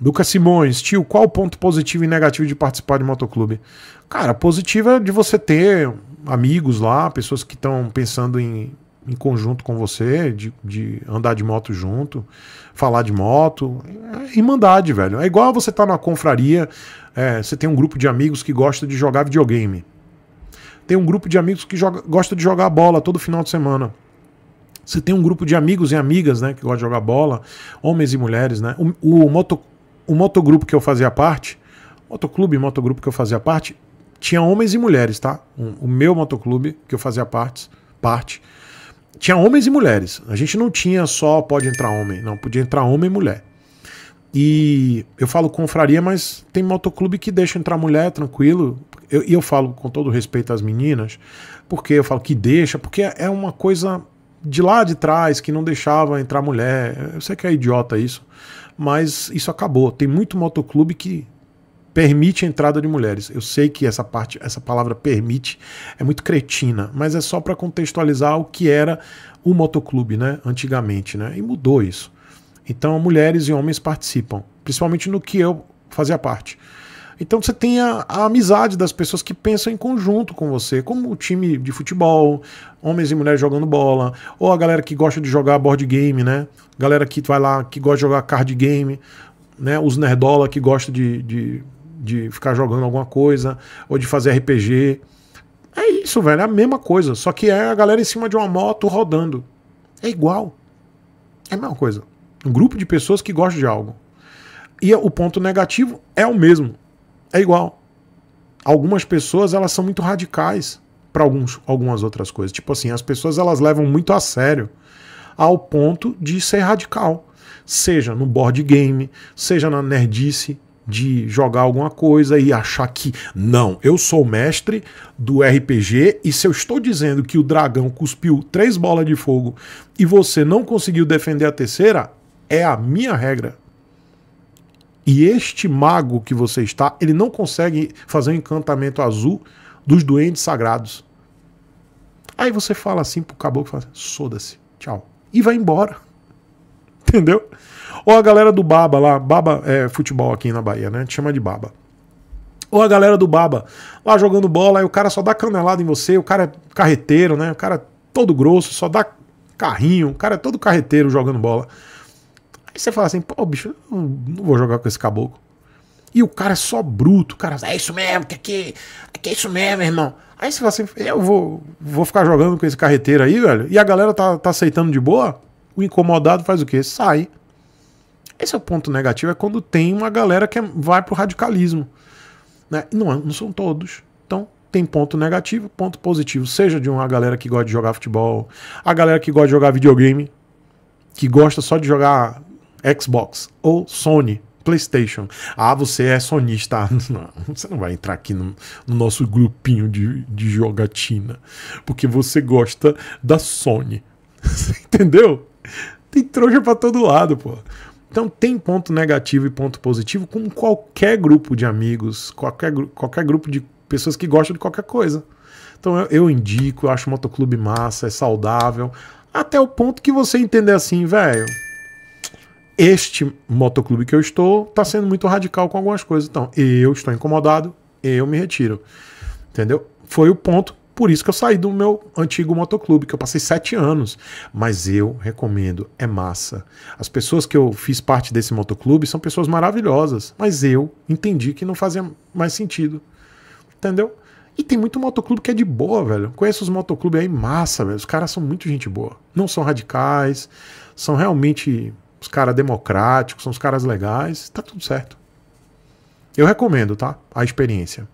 Lucas Simões, tio, qual o ponto positivo e negativo de participar de motoclube? Cara, positivo é de você ter amigos lá, pessoas que estão pensando em, em conjunto com você, de, de andar de moto junto, falar de moto. É irmandade, velho. É igual você tá numa confraria, é, você tem um grupo de amigos que gosta de jogar videogame. Tem um grupo de amigos que joga, gosta de jogar bola todo final de semana. Você tem um grupo de amigos e amigas, né, que gosta de jogar bola, homens e mulheres, né? O, o moto, o motogrupo que eu fazia parte, motoclube, motogrupo que eu fazia parte, tinha homens e mulheres, tá? O meu motoclube que eu fazia parte, parte tinha homens e mulheres. A gente não tinha só pode entrar homem, não, podia entrar homem e mulher. E eu falo confraria, mas tem motoclube que deixa entrar mulher tranquilo. E eu, eu, falo com todo respeito às meninas, porque eu falo que deixa, porque é uma coisa de lá de trás que não deixava entrar mulher. Eu sei que é idiota isso, mas isso acabou. Tem muito motoclube que permite a entrada de mulheres. Eu sei que essa parte, essa palavra permite é muito cretina, mas é só para contextualizar o que era o motoclube, né, antigamente, né? E mudou isso. Então, mulheres e homens participam, principalmente no que eu fazia parte. Então você tem a, a, amizade das pessoas que pensam em conjunto com você, como o time de futebol, homens e mulheres jogando bola, ou a galera que gosta de jogar board game, né? Galera que vai lá, que gosta de jogar card game, né? Os nerdola que gosta de, de, de ficar jogando alguma coisa, ou de fazer RPG. É isso, velho, é a mesma coisa, só que é a galera em cima de uma moto rodando. É igual. É a mesma coisa. Um grupo de pessoas que gostam de algo. E o ponto negativo é o mesmo é igual. Algumas pessoas elas são muito radicais para algumas outras coisas. Tipo assim, as pessoas elas levam muito a sério ao ponto de ser radical. Seja no board game, seja na nerdice de jogar alguma coisa e achar que não, eu sou mestre do RPG e se eu estou dizendo que o dragão cuspiu três bolas de fogo e você não conseguiu defender a terceira, é a minha regra. E este mago que você está, ele não consegue fazer um encantamento azul dos doentes sagrados. Aí você fala assim pro caboclo, fala assim, soda-se, tchau. E vai embora. Entendeu? Ou a galera do Baba lá, Baba é futebol aqui na Bahia, né? A gente chama de Baba. Ou a galera do Baba lá jogando bola, aí o cara só dá canelada em você, o cara é carreteiro, né? O cara é todo grosso, só dá carrinho, o cara é todo carreteiro jogando bola. Aí você fala assim, pô, bicho, não, não vou jogar com esse caboclo. E o cara é só bruto, o cara, é isso mesmo, que aqui, é isso mesmo, irmão. Aí você fala assim, eu vou, vou ficar jogando com esse carreteiro aí, velho, e a galera tá, tá aceitando de boa, o incomodado faz o quê? Sai. Esse é o ponto negativo, é quando tem uma galera que é, vai pro radicalismo. Né? Não, é, não são todos. Então, tem ponto negativo, ponto positivo. Seja de uma galera que gosta de jogar futebol, a galera que gosta de jogar videogame, que gosta só de jogar Xbox ou Sony, PlayStation. Ah, você é sonista. Não, você não vai entrar aqui no, no nosso grupinho de, de jogatina, porque você gosta da Sony. Entendeu? Tem trouxa para todo lado, pô. Então tem ponto negativo e ponto positivo com qualquer grupo de amigos, qualquer, qualquer grupo de pessoas que gostam de qualquer coisa. Então eu, eu indico, eu acho o motoclube massa, é saudável, até o ponto que você entender assim, velho este motoclube que eu estou está sendo muito radical com algumas coisas. Então, eu estou incomodado, eu me retiro. Entendeu? Foi o ponto. Por isso que eu saí do meu antigo motoclube, que eu passei sete anos. Mas eu recomendo, é massa. As pessoas que eu fiz parte desse motoclube são pessoas maravilhosas. Mas eu entendi que não fazia mais sentido. Entendeu? E tem muito motoclube que é de boa, velho. Conheço os motoclubes aí massa, velho. Os caras são muito gente boa. Não são radicais, são realmente os caras democráticos, são os caras legais, tá tudo certo. Eu recomendo, tá? A experiência.